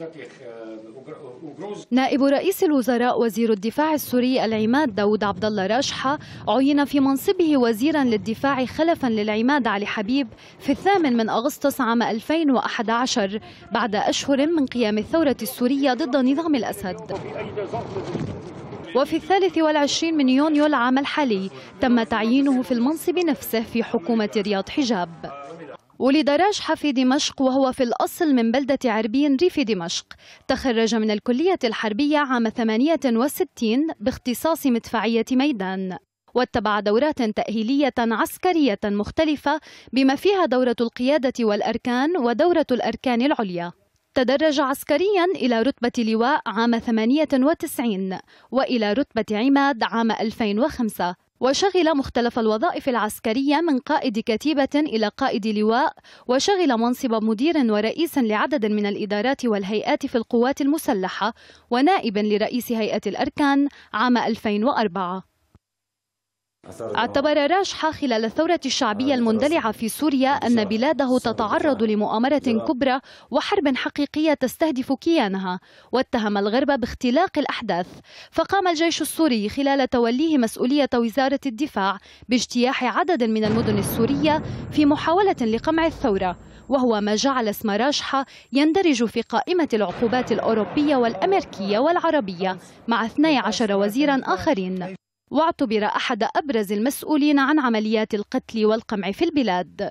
آه، آه، نائب رئيس الوزراء وزير الدفاع السوري العماد داود عبد الله راشحة عين في منصبه وزيرا للدفاع خلفا للعماد علي حبيب في الثامن من أغسطس عام 2011 بعد أشهر من قيام الثورة السورية ضد نظام الأسد وفي الثالث والعشرين من يونيو العام الحالي تم تعيينه في المنصب نفسه في حكومة رياض حجاب ولد راجحة في دمشق وهو في الأصل من بلدة عربين ريف دمشق تخرج من الكلية الحربية عام 68 باختصاص مدفعية ميدان واتبع دورات تأهيلية عسكرية مختلفة بما فيها دورة القيادة والأركان ودورة الأركان العليا تدرج عسكريا إلى رتبة لواء عام 98 وإلى رتبة عماد عام 2005 وشغل مختلف الوظائف العسكرية من قائد كتيبة إلى قائد لواء وشغل منصب مدير ورئيس لعدد من الإدارات والهيئات في القوات المسلحة ونائب لرئيس هيئة الأركان عام 2004 اعتبر راجحة خلال الثورة الشعبية المندلعة في سوريا أن بلاده تتعرض لمؤامرة كبرى وحرب حقيقية تستهدف كيانها واتهم الغرب باختلاق الأحداث فقام الجيش السوري خلال توليه مسؤولية وزارة الدفاع باجتياح عدد من المدن السورية في محاولة لقمع الثورة وهو ما جعل اسم راجحة يندرج في قائمة العقوبات الأوروبية والأمريكية والعربية مع 12 وزيرا آخرين واعتبر أحد أبرز المسؤولين عن عمليات القتل والقمع في البلاد